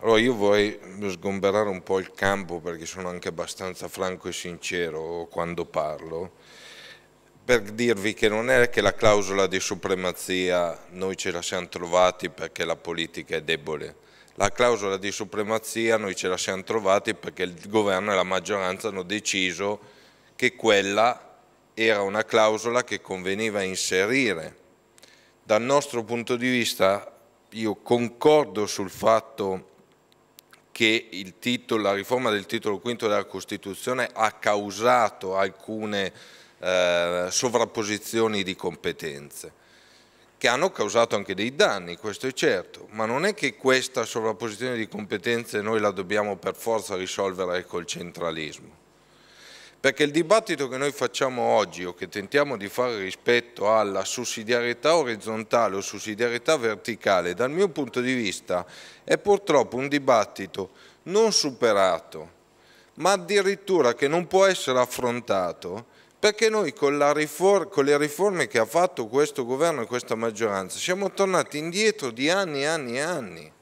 Allora io vorrei sgomberare un po' il campo perché sono anche abbastanza franco e sincero quando parlo, per dirvi che non è che la clausola di supremazia noi ce la siamo trovati perché la politica è debole, la clausola di supremazia noi ce la siamo trovati perché il governo e la maggioranza hanno deciso che quella era una clausola che conveniva inserire. Dal nostro punto di vista io concordo sul fatto che titolo, la riforma del titolo quinto della Costituzione ha causato alcune eh, sovrapposizioni di competenze, che hanno causato anche dei danni, questo è certo, ma non è che questa sovrapposizione di competenze noi la dobbiamo per forza risolvere col centralismo perché il dibattito che noi facciamo oggi o che tentiamo di fare rispetto alla sussidiarietà orizzontale o sussidiarietà verticale, dal mio punto di vista, è purtroppo un dibattito non superato, ma addirittura che non può essere affrontato perché noi con, con, le riforme che ha fatto questo governo e questa maggioranza siamo tornati indietro di anni e anni e anni.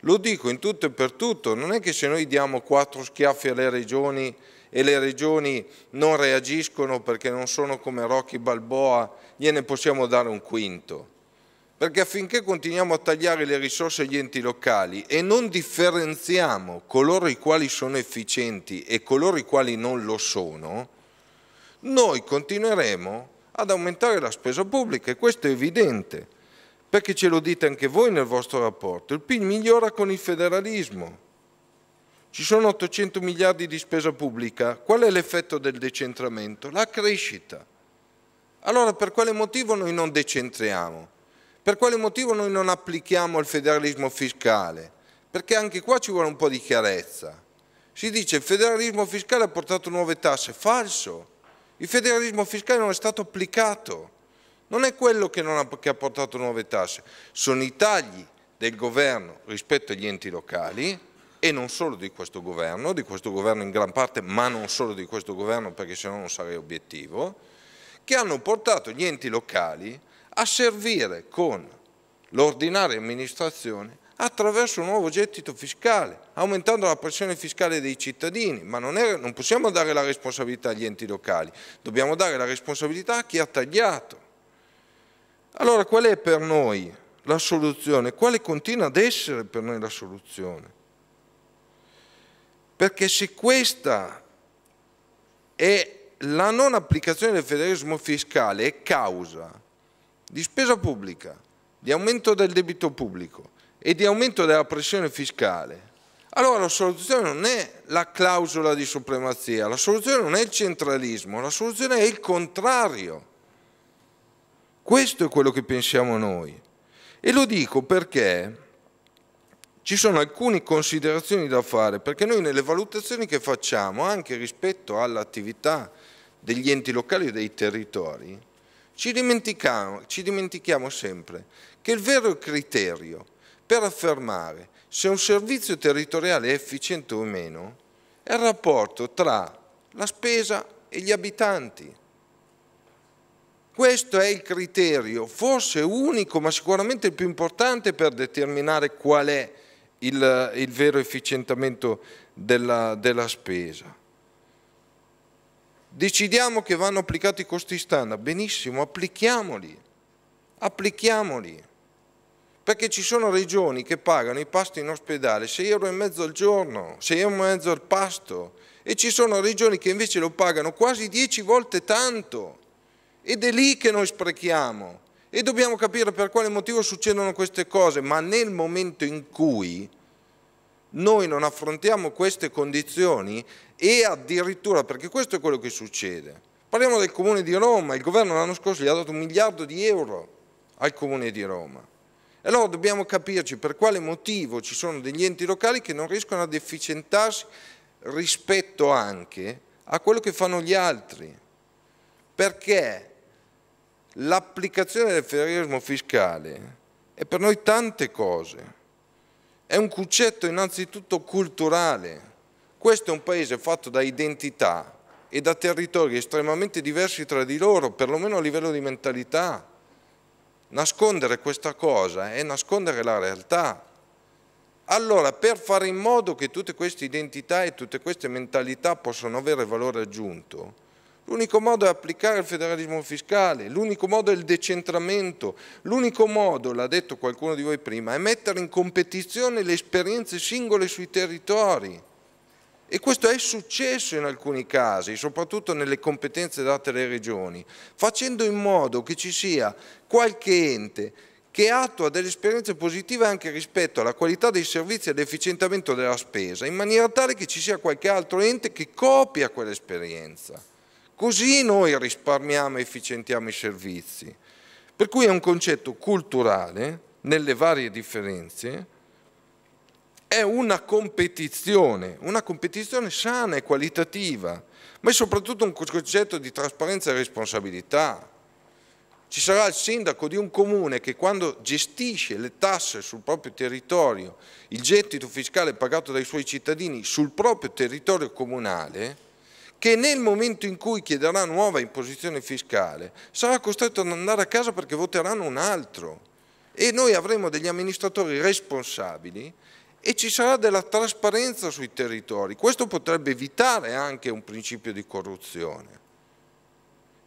Lo dico in tutto e per tutto, non è che se noi diamo quattro schiaffi alle regioni e le regioni non reagiscono perché non sono come Rocky Balboa, gliene possiamo dare un quinto. Perché affinché continuiamo a tagliare le risorse agli enti locali e non differenziamo coloro i quali sono efficienti e coloro i quali non lo sono, noi continueremo ad aumentare la spesa pubblica e questo è evidente, perché ce lo dite anche voi nel vostro rapporto, il PIL migliora con il federalismo, ci sono 800 miliardi di spesa pubblica. Qual è l'effetto del decentramento? La crescita. Allora per quale motivo noi non decentriamo? Per quale motivo noi non applichiamo il federalismo fiscale? Perché anche qua ci vuole un po' di chiarezza. Si dice che il federalismo fiscale ha portato nuove tasse. Falso. Il federalismo fiscale non è stato applicato. Non è quello che, ha, che ha portato nuove tasse. Sono i tagli del governo rispetto agli enti locali e non solo di questo governo, di questo governo in gran parte, ma non solo di questo governo perché sennò non sarei obiettivo, che hanno portato gli enti locali a servire con l'ordinaria amministrazione attraverso un nuovo gettito fiscale, aumentando la pressione fiscale dei cittadini, ma non, è, non possiamo dare la responsabilità agli enti locali, dobbiamo dare la responsabilità a chi ha tagliato. Allora qual è per noi la soluzione? Quale continua ad essere per noi la soluzione? Perché se questa è la non applicazione del federalismo fiscale è causa di spesa pubblica, di aumento del debito pubblico e di aumento della pressione fiscale, allora la soluzione non è la clausola di supremazia, la soluzione non è il centralismo, la soluzione è il contrario. Questo è quello che pensiamo noi. E lo dico perché ci sono alcune considerazioni da fare, perché noi nelle valutazioni che facciamo, anche rispetto all'attività degli enti locali e dei territori, ci dimentichiamo, ci dimentichiamo sempre che il vero criterio per affermare se un servizio territoriale è efficiente o meno è il rapporto tra la spesa e gli abitanti. Questo è il criterio, forse unico, ma sicuramente il più importante per determinare qual è il, il vero efficientamento della, della spesa. Decidiamo che vanno applicati i costi standard, benissimo, applichiamoli, applichiamoli, perché ci sono regioni che pagano i pasti in ospedale 6,5 euro al giorno, 6,5 euro al pasto, e ci sono regioni che invece lo pagano quasi 10 volte tanto, ed è lì che noi sprechiamo, e dobbiamo capire per quale motivo succedono queste cose, ma nel momento in cui noi non affrontiamo queste condizioni e addirittura, perché questo è quello che succede, parliamo del Comune di Roma, il governo l'anno scorso gli ha dato un miliardo di euro al Comune di Roma. E allora dobbiamo capirci per quale motivo ci sono degli enti locali che non riescono ad efficientarsi rispetto anche a quello che fanno gli altri. Perché l'applicazione del federalismo fiscale è per noi tante cose. È un concetto innanzitutto culturale. Questo è un paese fatto da identità e da territori estremamente diversi tra di loro, perlomeno a livello di mentalità. Nascondere questa cosa è nascondere la realtà. Allora, per fare in modo che tutte queste identità e tutte queste mentalità possano avere valore aggiunto, L'unico modo è applicare il federalismo fiscale, l'unico modo è il decentramento, l'unico modo, l'ha detto qualcuno di voi prima, è mettere in competizione le esperienze singole sui territori. E questo è successo in alcuni casi, soprattutto nelle competenze date alle regioni, facendo in modo che ci sia qualche ente che attua delle esperienze positive anche rispetto alla qualità dei servizi e all'efficientamento della spesa, in maniera tale che ci sia qualche altro ente che copia quell'esperienza. Così noi risparmiamo e efficientiamo i servizi. Per cui è un concetto culturale nelle varie differenze, è una competizione, una competizione sana e qualitativa, ma è soprattutto un concetto di trasparenza e responsabilità. Ci sarà il sindaco di un comune che quando gestisce le tasse sul proprio territorio, il gettito fiscale pagato dai suoi cittadini sul proprio territorio comunale, che nel momento in cui chiederà nuova imposizione fiscale sarà costretto ad andare a casa perché voteranno un altro e noi avremo degli amministratori responsabili e ci sarà della trasparenza sui territori. Questo potrebbe evitare anche un principio di corruzione.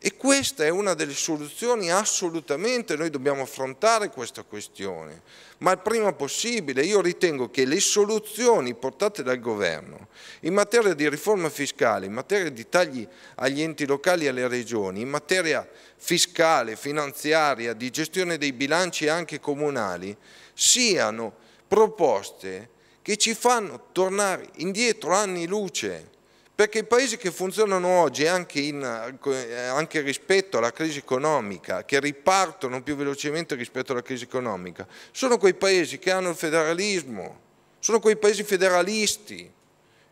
E questa è una delle soluzioni assolutamente, noi dobbiamo affrontare questa questione, ma il prima possibile. Io ritengo che le soluzioni portate dal governo in materia di riforma fiscale, in materia di tagli agli enti locali e alle regioni, in materia fiscale, finanziaria, di gestione dei bilanci anche comunali, siano proposte che ci fanno tornare indietro anni luce perché i paesi che funzionano oggi, anche, in, eh, anche, rispetto alla crisi economica, che ripartono più velocemente rispetto alla crisi economica, sono quei paesi che hanno il federalismo, sono quei paesi federalisti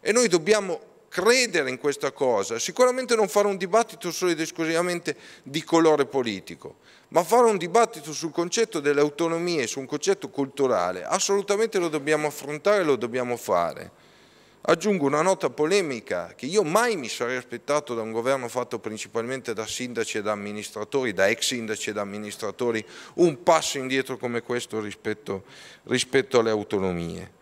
e noi dobbiamo credere in questa cosa, sicuramente non fare un dibattito solo ed esclusivamente di colore politico, ma fare un dibattito sul concetto delle autonomie, su un concetto culturale, assolutamente lo dobbiamo affrontare e lo dobbiamo fare. Aggiungo una nota polemica che io mai mi sarei aspettato da un governo fatto principalmente da sindaci e da amministratori, da ex sindaci e da amministratori, un passo indietro come questo rispetto, rispetto alle autonomie.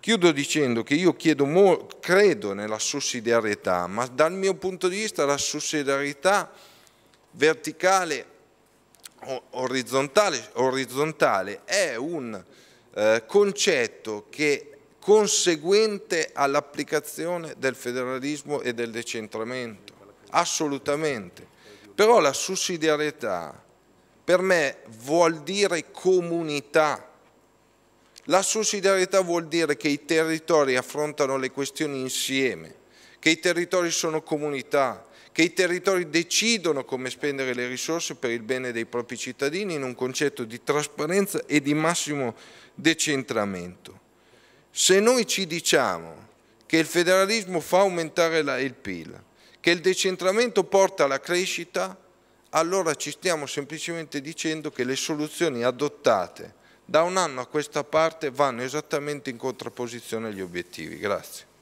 Chiudo dicendo che io chiedo, credo nella sussidiarietà, ma dal mio punto di vista la sussidiarietà verticale orizzontale, orizzontale è un eh, concetto che conseguente all'applicazione del federalismo e del decentramento, assolutamente. Però la sussidiarietà per me vuol dire comunità. La sussidiarietà vuol dire che i territori affrontano le questioni insieme, che i territori sono comunità, che i territori decidono come spendere le risorse per il bene dei propri cittadini in un concetto di trasparenza e di massimo decentramento. Se noi ci diciamo che il federalismo fa aumentare la, il PIL, che il decentramento porta alla crescita, allora ci stiamo semplicemente dicendo che le soluzioni adottate da un anno a questa parte vanno esattamente in contrapposizione agli obiettivi. Grazie.